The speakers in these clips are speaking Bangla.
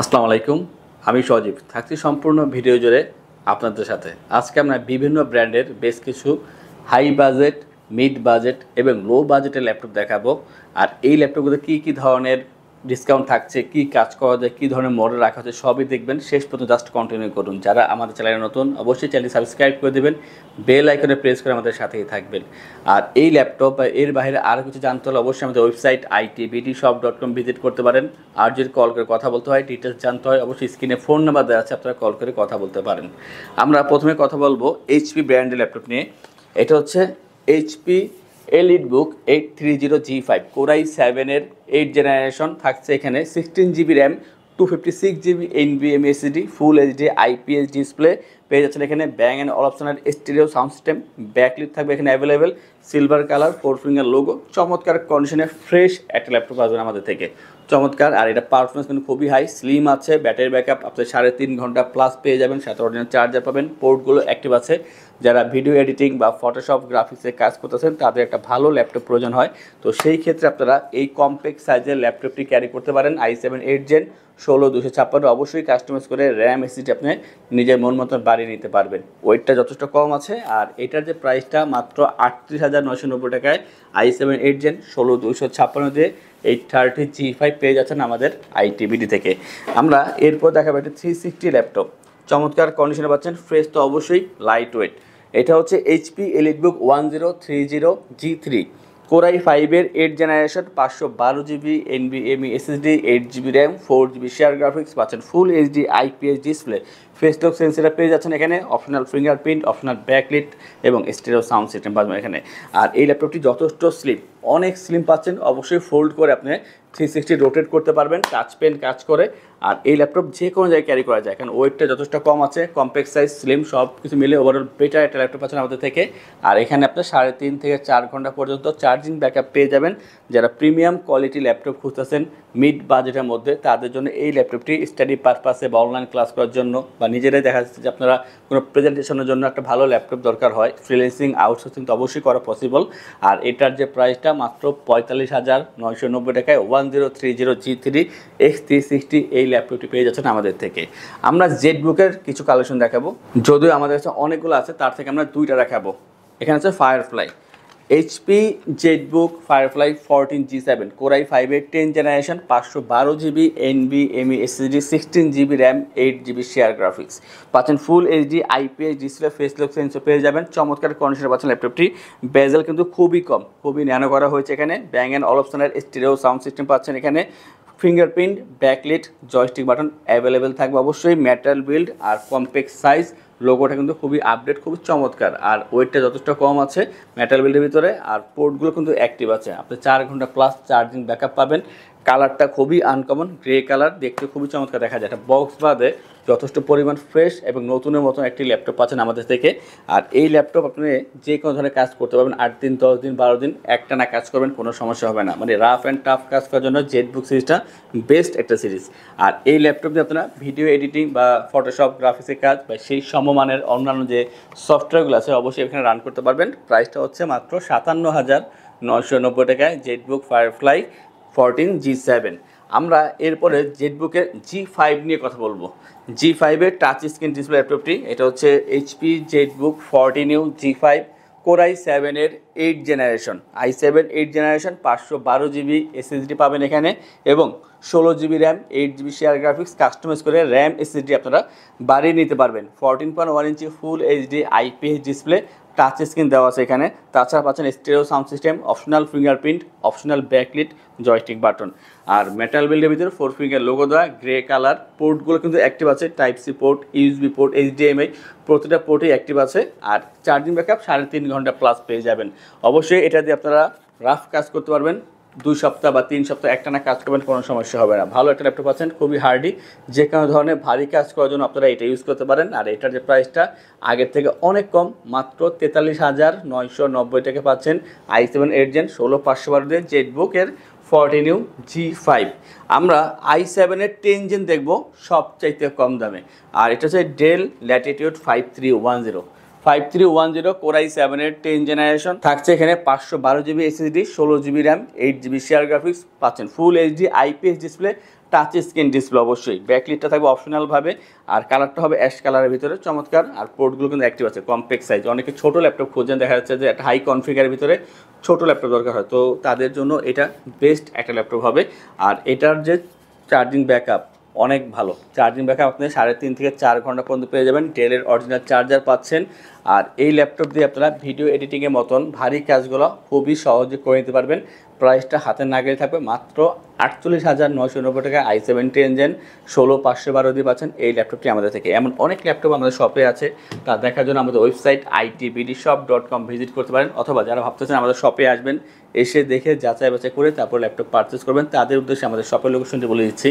আসসালামু আলাইকুম আমি সজীব থাকছি সম্পূর্ণ ভিডিও জুড়ে আপনাদের সাথে আজকে আমরা বিভিন্ন ব্র্যান্ডের বেশ কিছু হাই বাজেট মিড বাজেট এবং লো বাজেটের ল্যাপটপ দেখাবো আর এই ল্যাপটপগুলোতে কী কী ধরনের ডিসকাউন্ট থাকছে কি কাজ করা যায় কী ধরনের মডেল রাখা হচ্ছে সবই দেখবেন শেষ পর্যন্ত জাস্ট কন্টিনিউ করুন যারা আমাদের চ্যানেলে নতুন অবশ্যই চ্যানেল সাবস্ক্রাইব করে দেবেন বেল আইকনে প্রেস করে আমাদের সাথেই থাকবেন আর এই ল্যাপটপ বা এর বাইরে আরও কিছু জানতে হলে অবশ্যই আমাদের website IT BD shop dot com visit করতে পারেন আর যদি কল করে কথা বলতে হয় ডিটেলস জানতে হয় অবশ্যই স্ক্রিনে ফোন নাম্বার দেওয়া আছে আপনারা কল করে কথা বলতে পারেন আমরা প্রথমে কথা বলবো এইচপি ব্র্যান্ডের ল্যাপটপ নিয়ে এটা হচ্ছে HP EliteBook eight three zero G five core i সেভেনের এইট জেনারেশন থাকছে এখানে sixteen GB RAM two fifty six GB এনবিএম SSD full HD IPS display পেয়ে যাচ্ছেন এখানে ব্যাং অ্যান্ড অল অপশনের স্টেরিও সাউন্ড সিস্টেম ব্যাকলিট থাকবে এখানে available silver colour four finger logo চমৎকার কন্ডিশনে ফ্রেশ একটা ল্যাপটপ আসবেন আমাদের থেকে চমৎকার আর এটা পারফরমেন্স কিন্তু খুবই হাই স্লিম আছে ব্যাটারি ব্যাকআপ আপনি সাড়ে তিন ঘন্টা প্লাস পেয়ে যাবেন সাথে অরিজিনাল চার্জার পাবেন পোর্টগুলো অ্যাক্টিভ আছে যারা ভিডিও এডিটিং বা ফটোশপ গ্রাফিক্সে কাজ করতেছেন তাদের একটা ভালো ল্যাপটপ প্রয়োজন হয় তো সেই ক্ষেত্রে আপনারা এই কমপ্যাক্ট সাইজের ল্যাপটপটি ক্যারি করতে পারেন আই সেভেন এইট জেন ষোলো দুশো ছাপ্পান্ন অবশ্যই কাস্টমাইজ করে র্যাম এসিটি আপনি নিজের মন মতন বাড়িয়ে নিতে পারবেন ওয়েটটা যথেষ্ট কম আছে আর এটার যে প্রাইসটা মাত্র আটত্রিশ হাজার নশো নব্বই টাকায় আই সেভেন এইট জেন ষোলো দুশো ছাপ্পান্ন দিয়ে এইট থার্টি জি ফাইভ পেয়ে যাচ্ছেন আমাদের আইটিবিডি থেকে আমরা এরপর দেখাবো একটা থ্রি সিক্সটি ল্যাপটপ চমৎকার কন্ডিশনে পাচ্ছেন ফ্রেশ তো অবশ্যই লাইট ওয়েট এটা হচ্ছে HP EliteBook one zero three zero G three core i ফাইভের এইট জেনারেশন পাঁচশো বারো জিবি এনবিএমই SSD eight GB RAM four GB share graphics পাচ্ছেন full HD IPS display face lock পেয়ে যাচ্ছেন এখানে অপশনাল ফিঙ্গারপ্রিন্ট অপশনাল ব্যাকলিট এবং স্টেরো সাউন্ড সিস্টেম পাচ্ছেন এখানে আর এই ল্যাপটপটি যথেষ্ট স্লিম অনেক স্লিম পাচ্ছেন অবশ্যই ফোল্ড করে আপনি থ্রি সিক্সটি রোটেট করতে পারবেন টাচ পেন কাজ করে আর এই ল্যাপটপ যে কোনো জায়গায় ক্যারি করা যায় কারণ ওয়েটটা যথেষ্ট কম আছে কম্প্যাক্ট সাইজ স্লিম সব কিছু মিলে ওভারঅল বেটার একটা ল্যাপটপ পাচ্ছেন আমাদের থেকে আর এখানে আপনি সাড়ে তিন থেকে চার ঘন্টা পর্যন্ত চার্জিং ব্যাকআপ পেয়ে যাবেন যারা প্রিমিয়াম কোয়ালিটি ল্যাপটপ খুঁজতেছেন মিড বাজেটের মধ্যে তাদের জন্য এই ল্যাপটপটি স্টাডি পারপাসে বা অনলাইন ক্লাস করার জন্য বা নিজেরাই দেখা যাচ্ছে যে আপনারা কোনো প্রেজেন্টেশনের জন্য একটা ভালো ল্যাপটপ দরকার হয় ফ্রিল্যান্সিং আউটসোর্সিং তো অবশ্যই করা পসিবল আর এটার যে প্রাইসটা মাত্র পঁয়তাল্লিশ হাজার নয়শো নব্বই টাকায় one zero three zero G three X three sixty এই ল্যাপটপটি পেয়ে যাচ্ছেন আমাদের থেকে আমরা জেড বুকের কিছু কালেকশন দেখাবো যদিও আমাদের কাছে অনেকগুলো আছে তার থেকে আমরা দুইটা দেখাবো এখানে আছে Firefly HP ZBook Firefly fourteen G seven core i five ten generation পাঁচশো বারো জিবি এনবি এমই SSD sixteen GB RAM eight GB share graphics পাচ্ছেন full HD IPS display face lock sensor পেয়ে যাবেন চমৎকার কন্ডিশনে পাচ্ছেন ল্যাপটপটি বেজেল কিন্তু খুবই কম খুবই ন্যানো করা হয়েছে এখানে ব্যাঙ্গেন অ্যান্ড অল অপশনের স্টেরিও সাউন্ড সিস্টেম পাচ্ছেন এখানে fingerprint backlit joystick button available থাকবে অবশ্যই ম্যাটেরিয়াল বিল্ড আর কম্প্যাক্ট সাইজ লোগোটা কিন্তু খুবই আপডেট খুবই চমৎকার আর ওয়েটটা যথেষ্ট কম আছে মেটাল বিল্ডের ভিতরে আর পোর্টগুলো কিন্তু অ্যাক্টিভ আছে আপনি চার ঘন্টা প্লাস চার্জিং ব্যাকআপ পাবেন কালারটা খুবই আনকমন গ্রে কালার দেখতে খুবই চমৎকার দেখা যায় এটা বক্স বাদে যথেষ্ট পরিমাণ ফ্রেশ এবং নতুনের মতন একটি ল্যাপটপ পাচ্ছেন আমাদের থেকে আর এই ল্যাপটপ আপনি যে কোনো ধরনের কাজ করতে পারবেন আট দিন দশ দিন বারো দিন একটানা কাজ করবেন কোনো সমস্যা হবে না মানে রাফ অ্যান্ড টাফ কাজ করার জন্য বুক সিরিজটা বেস্ট একটা সিরিজ আর এই ল্যাপটপ দিয়ে আপনারা ভিডিও এডিটিং বা ফটোশপ গ্রাফিক্সের কাজ বা সেই সমমানের অন্যান্য যে সফটওয়্যারগুলো আছে অবশ্যই এখানে রান করতে পারবেন প্রাইসটা হচ্ছে মাত্র সাতান্ন হাজার নশো নব্বই টাকায় book Firefly fourteen G seven আমরা এরপরে জেটবুকের জি ফাইভ নিয়ে কথা বলবো জি ফাইভের টাচ স্ক্রিন ডিসপ্লে ল্যাপটপটি এটা হচ্ছে HP ZBook fourteen U G five core i সেভেনের eight generation I seven eight generation পাঁচশো বারো জিবি এসএসডি পাবেন এখানে এবং ষোলো GB RAM eight GB share graphics customise করে র্যাম এসএসডি আপনারা বাড়িয়ে নিতে পারবেন fourteen point one inch full HD IPS display touch screen দেওয়া আছে এখানে তাছাড়া পাচ্ছেন stereo sound system optional fingerprint optional backlit joystick button আর মেটাল বিল্ডের ভিতরে ফোর ফিঙ্গার লোগো দেওয়া গ্রে কালার পোর্টগুলো কিন্তু অ্যাক্টিভ আছে type C port USB port HDMI প্রতিটা পোর্টেই অ্যাক্টিভ আছে আর চার্জিং ব্যাকআপ সাড়ে তিন ঘন্টা প্লাস পেয়ে যাবেন অবশ্যই এটা দিয়ে আপনারা রাফ কাজ করতে পারবেন দুই সপ্তাহ বা তিন সপ্তাহ একটানা কাজ করবেন কোনো সমস্যা হবে না ভালো একটা ল্যাপটপ আছেন খুবই হার্ডি যে কোনো ধরনের ভারী কাজ করার জন্য আপনারা এটা ইউজ করতে পারেন আর এটার যে প্রাইসটা আগের থেকে অনেক কম মাত্র তেতাল্লিশ হাজার নয়শো নব্বই টাকা পাচ্ছেন আই সেভেন এইট জেন ষোলো পাঁচশো বারো দিন জেটবুকের ফর্টি নিউ জি ফাইভ আমরা আই সেভেনের টেন জেন দেখবো সবচাইতে কম দামে আর এটা হচ্ছে Dell Latitude five three one zero five three one zero core i seven এর টেন জেনারেশন থাকছে এখানে পাঁচশো বারো জিবি এসএসডি ষোলো GB RAM eight GB share graphics পাচ্ছেন full HD IPS display touch screen display অবশ্যই ব্যাকলিটটা থাকবে অপশনালভাবে আর কালারটা হবে অ্যাশ কালারের ভিতরে চমৎকার আর পোর্টগুলো কিন্তু অ্যাক্টিভ আছে কম্প্যাক্ট সাইজ অনেকে ছোটো ল্যাপটপ খোঁজেন দেখা যাচ্ছে যে একটা হাই কনফিগারের ভিতরে ছোটো ল্যাপটপ দরকার হয় তো তাদের জন্য এটা বেস্ট একটা ল্যাপটপ হবে আর এটার যে চার্জিং ব্যাকআপ অনেক ভালো চার্জিং ব্যাকআপ আপনি সাড়ে তিন থেকে চার ঘন্টা পর্যন্ত পেয়ে যাবেন টেলের অরিজিনাল চার্জার পাচ্ছেন আর এই ল্যাপটপ দিয়ে আপনারা ভিডিও এডিটিংয়ের মতন ভারী কাজগুলো খুবই সহজে করে নিতে পারবেন প্রাইসটা হাতে না গেলে থাকবে মাত্র আটচল্লিশ হাজার নয়শো নব্বই টাকা আই সেভেন্টি ইঞ্জেন ষোলো পাঁচশো বারো দিয়ে পাচ্ছেন এই ল্যাপটপটি আমাদের থেকে এমন অনেক ল্যাপটপ আমাদের শপে আছে তা দেখার জন্য আমাদের website ITBD shop dot com visit করতে পারেন অথবা যারা ভাবতেছেন আমাদের শপে আসবেন এসে দেখে যাচাই বাছাই করে তারপর ল্যাপটপ পারচেস করবেন তাদের উদ্দেশ্যে আমাদের শপের লোকেশনটি বলে দিচ্ছি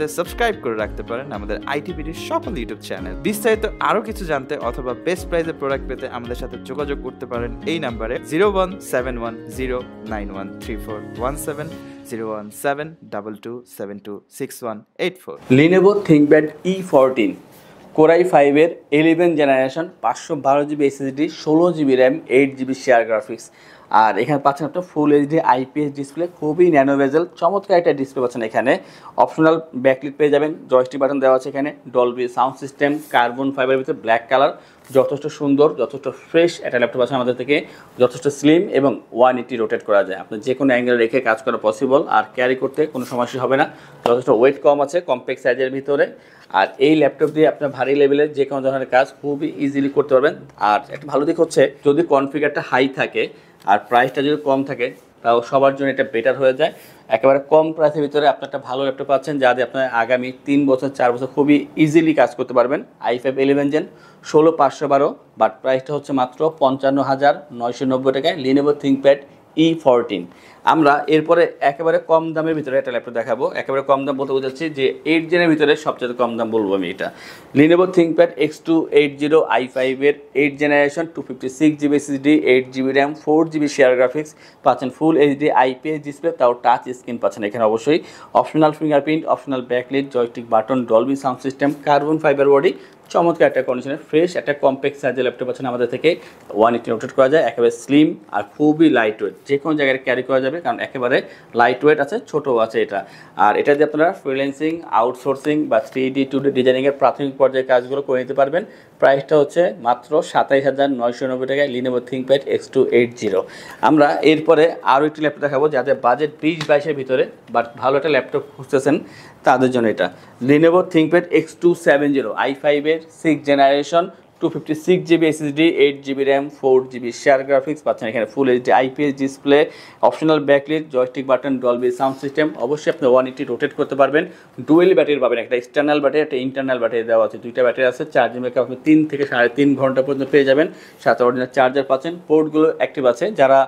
ইতিমধ্যে সাবস্ক্রাইব করে রাখতে পারেন আমাদের আইটিভিটির সকল ইউটিউব চ্যানেল বিস্তারিত আরও কিছু জানতে অথবা বেস্ট প্রাইজের প্রোডাক্ট পেতে আমাদের সাথে যোগাযোগ করতে পারেন এই নাম্বারে zero one seven one zero nine one three four one seven zero one seven double two seven two six one eight four Lenovo ThinkPad E fourteen core i ফাইভের এলেভেন জেনারেশন পাঁচশো বারো জিবি এসএসডি ষোলো GB RAM eight GB share graphics আর এখানে পাচ্ছেন আপনার ফুল এইচডি আইপিএস ডিসপ্লে খুবই ন্যানো চমৎকার একটা ডিসপ্লে পাচ্ছেন এখানে অপশনাল ব্যাকলিট পেয়ে যাবেন জয়স্টি বাটন দেওয়া আছে এখানে Dolby sound system carbon fibre ভিতরে ব্ল্যাক কালার যথেষ্ট সুন্দর যথেষ্ট ফ্রেশ একটা ল্যাপটপ আছে আমাদের থেকে যথেষ্ট স্লিম এবং ওয়ান এইটি রোটেট করা যায় আপনি যে কোনো অ্যাঙ্গেলে রেখে কাজ করা পসিবল আর ক্যারি করতে কোনো সমস্যা হবে না যথেষ্ট ওয়েট কম আছে কমপ্লেক্স সাইজের ভিতরে আর এই ল্যাপটপ দিয়ে আপনার ভারী লেভেলের যে কোনো ধরনের কাজ খুবই ইজিলি করতে পারবেন আর একটা ভালো দিক হচ্ছে যদি কনফিগারটা হাই থাকে আর প্রাইসটা যদি কম থাকে তাও সবার জন্য এটা বেটার হয়ে যায় একেবারে কম প্রাইসের ভিতরে আপনার একটা ভালো ল্যাপটপ পাচ্ছেন যা দিয়ে আপনার আগামী তিন বছর চার বছর খুবই ইজিলি কাজ করতে পারবেন আই ফাইভ ইলেভেন জেন ষোলো পাঁচশো বারো বাট প্রাইসটা হচ্ছে মাত্র পঞ্চান্ন হাজার নয়শো নব্বই টাকায় লিনেভো থিঙ্কপ্যাড ই ফোরটিন আমরা এরপরে একেবারে কম দামের ভিতরে একটা ল্যাপটপ দেখাবো একেবারে কম দাম বলতে বোঝাচ্ছি যে এইট জেনের ভিতরে সবচেয়ে কম দাম বলবো আমি এটা Lenovo ThinkPad X two eight zero i ফাইভের eight generation two fifty six GB SSD eight GB RAM four GB share graphics পাচ্ছেন ফুল এইচডি আইপিএস ডিসপ্লে তাও টাচ স্ক্রিন পাচ্ছেন এখানে অবশ্যই optional fingerprint optional backlit joystick button Dolby sound system carbon fibre body চমৎকার একটা কন্ডিশনে ফ্রেশ একটা কম্প্যাক্ট সাইজের ল্যাপটপ আছেন আমাদের থেকে ওয়ান এইটি রোটেট করা যায় একেবারে স্লিম আর খুবই লাইট ওয়েট যে কোনো জায়গায় ক্যারি করা যায় যাবে কারণ একেবারে লাইট ওয়েট আছে ছোটো আছে এটা আর এটা দিয়ে আপনারা ফ্রিল্যান্সিং আউটসোর্সিং বা থ্রি ডি টু ডি ডিজাইনিংয়ের প্রাথমিক পর্যায়ে কাজগুলো করে নিতে পারবেন প্রাইসটা হচ্ছে মাত্র সাতাইশ হাজার নয়শো নব্বই টাকায় Lenovo ThinkPad X two eight zero আমরা এরপরে আরও একটি ল্যাপটপ দেখাবো যাদের বাজেট বিশ বাইশের ভিতরে বাট ভালো একটা ল্যাপটপ খুঁজতেছেন তাদের জন্য এটা Lenovo ThinkPad X two seven zero i ফাইভের six generation two fifty six GB SSD eight GB RAM four GB share graphics পাচ্ছেন এখানে full HD IPS display optional backlit joystick button Dolby sound system অবশ্যই আপনি ওয়ান এইটি রোটেট করতে পারবেন ডুয়েল ব্যাটারি পাবেন একটা এক্সটার্নাল ব্যাটারি একটা ইন্টারনাল ব্যাটারি দেওয়া আছে দুইটা ব্যাটারি আছে চার্জিং ব্যাকআপ আপনি তিন থেকে সাড়ে তিন ঘন্টা পর্যন্ত পেয়ে যাবেন সাথে অরিজিনাল চার্জার পাচ্ছেন পোর্টগুলো অ্যাক্টিভ আছে যারা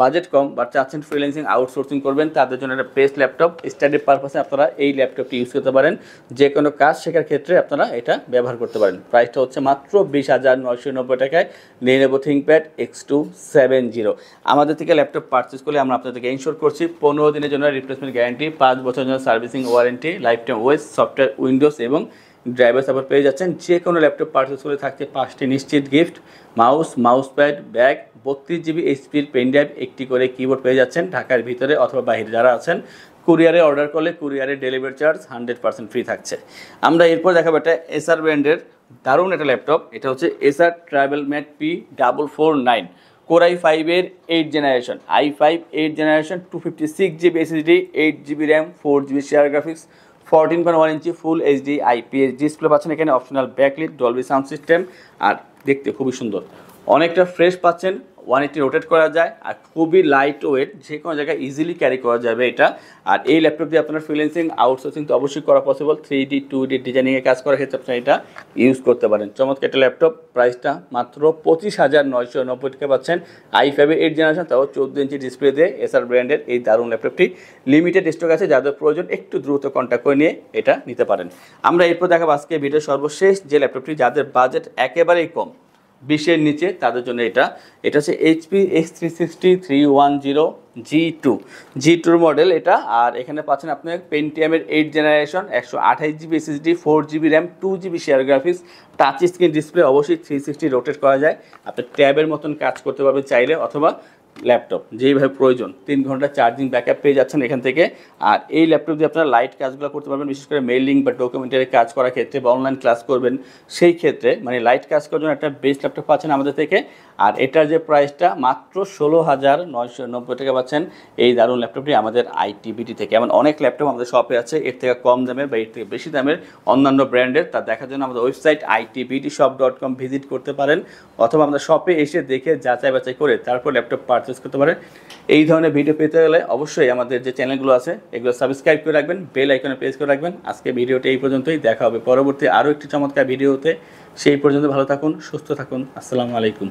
বাজেট কম বাট চাচ্ছেন ফ্রিল্যান্সিং আউটসোর্সিং করবেন তাদের জন্য একটা বেস্ট ল্যাপটপ স্টাডি পারপাসে আপনারা এই ল্যাপটপটি ইউজ করতে পারেন যে কোনো কাজ শেখার ক্ষেত্রে আপনারা এটা ব্যবহার করতে পারেন প্রাইসটা হচ্ছে মাত্র বিশ হাজার নয়শো নব্বই টাকায় নিয়ে নেবো ThinkPad X two seven zero আমাদের থেকে ল্যাপটপ পারচেস করলে আমরা আপনাদেরকে ইনশোর করছি পনেরো দিনের জন্য রিপ্লেসমেন্ট গ্যারান্টি পাঁচ বছরের জন্য সার্ভিসিং ওয়ারেন্টি লাইফ টাইম ওয়েস্ট সফটওয়্যার উইন্ডোজ এবং ড্রাইভার সাপোর্ট পেয়ে যাচ্ছেন যে কোনো ল্যাপটপ পার্সেস করে থাকছে পাঁচটি নিশ্চিত gift mouse mouse pad bag বত্রিশ জিবি এইচপির পেন ড্রাইভ একটি করে কিবোর্ড পেয়ে যাচ্ছেন ঢাকার ভিতরে অথবা বাহিরে যারা আছেন কুরিয়ারে অর্ডার করলে কুরিয়ারে delivery charge hundred percent free থাকছে আমরা এরপর দেখাবো একটা এসআর ব্র্যান্ডের দারুণ একটা ল্যাপটপ এটা হচ্ছে Acer TravelMate P double four nine core i ফাইভের eight generation i five eight generation two fifty six GB SSD eight GB RAM four GB share graphics fourteen point one inch full HD IPS display পাচ্ছেন এখানে optional backlit Dolby sound system আর দেখতে খুবই সুন্দর অনেকটা ফ্রেশ পাচ্ছেন ওয়ান এইটি রোটেট করা যায় আর খুবই লাইট ওয়েট যে কোনো জায়গায় ইজিলি ক্যারি করা যাবে এটা আর এই ল্যাপটপ দিয়ে আপনার ফ্রিলেন্সিং আউটসোর্সিং তো অবশ্যই করা possible three D two D ডিজাইনিংয়ে কাজ করার ক্ষেত্রে আপনি এটা ইউজ করতে পারেন চমৎকার একটা ল্যাপটপ প্রাইসটা মাত্র পঁচিশ হাজার নয়শো নব্বই টাকা পাচ্ছেন আই ফাইভে এইট জেনারেশন তাও চোদ্দো ইঞ্চি ডিসপ্লে দিয়ে এসআর ব্র্যান্ডের এই দারুণ ল্যাপটপটি লিমিটেড স্টক আছে যাদের প্রয়োজন একটু দ্রুত কন্ট্যাক্ট করে নিয়ে এটা নিতে পারেন আমরা এরপর দেখাবো আজকে ভিডিও সর্বশেষ যে ল্যাপটপটি যাদের বাজেট একেবারেই কম বিশের নিচে তাদের জন্য এটা এটা হচ্ছে HP X three sixty three one zero G two G টুর মডেল এটা আর এখানে পাচ্ছেন আপনার পেন্টিএমের এইট জেনারেশন একশো আঠাইশ GB SSD four GB RAM two GB share graphics touch screen display অবশ্যই থ্রি সিক্সটি রোটেট করা যায় আপনার ট্যাবের মতন কাজ করতে পারবেন চাইলে অথবা ল্যাপটপ যেইভাবে প্রয়োজন তিন ঘন্টা চার্জিং ব্যাকআপ পেয়ে যাচ্ছেন এখান থেকে আর এই ল্যাপটপ দিয়ে আপনারা লাইট কাজগুলো করতে পারবেন বিশেষ করে মেলিং বা ডকুমেন্টারি কাজ করার ক্ষেত্রে বা অনলাইন ক্লাস করবেন সেই ক্ষেত্রে মানে লাইট কাজ করার জন্য একটা বেস্ট ল্যাপটপ পাচ্ছেন আমাদের থেকে আর এটার যে প্রাইসটা মাত্র ষোলো হাজার নয়শো নব্বই টাকা পাচ্ছেন এই দারুণ ল্যাপটপটি আমাদের আইটিবিটি থেকে এমন অনেক ল্যাপটপ আমাদের শপে আছে এর থেকে কম দামের বা এর থেকে বেশি দামের অন্যান্য ব্র্যান্ডের তা দেখার জন্য আমাদের website ITBT shop dot com visit করতে পারেন অথবা আমাদের শপে এসে দেখে যাচাই বাছাই করে তারপর ল্যাপটপ পারচেস করতে পারেন এই ধরনের ভিডিও পেতে গেলে অবশ্যই আমাদের যে চ্যানেলগুলো আছে এগুলো সাবস্ক্রাইব করে রাখবেন বেল আইকনে প্রেস করে রাখবেন আজকে ভিডিওটি এই পর্যন্তই দেখা হবে পরবর্তী আরও একটি চমৎকার ভিডিওতে সেই পর্যন্ত ভালো থাকুন সুস্থ থাকুন আসসালামু আলাইকুম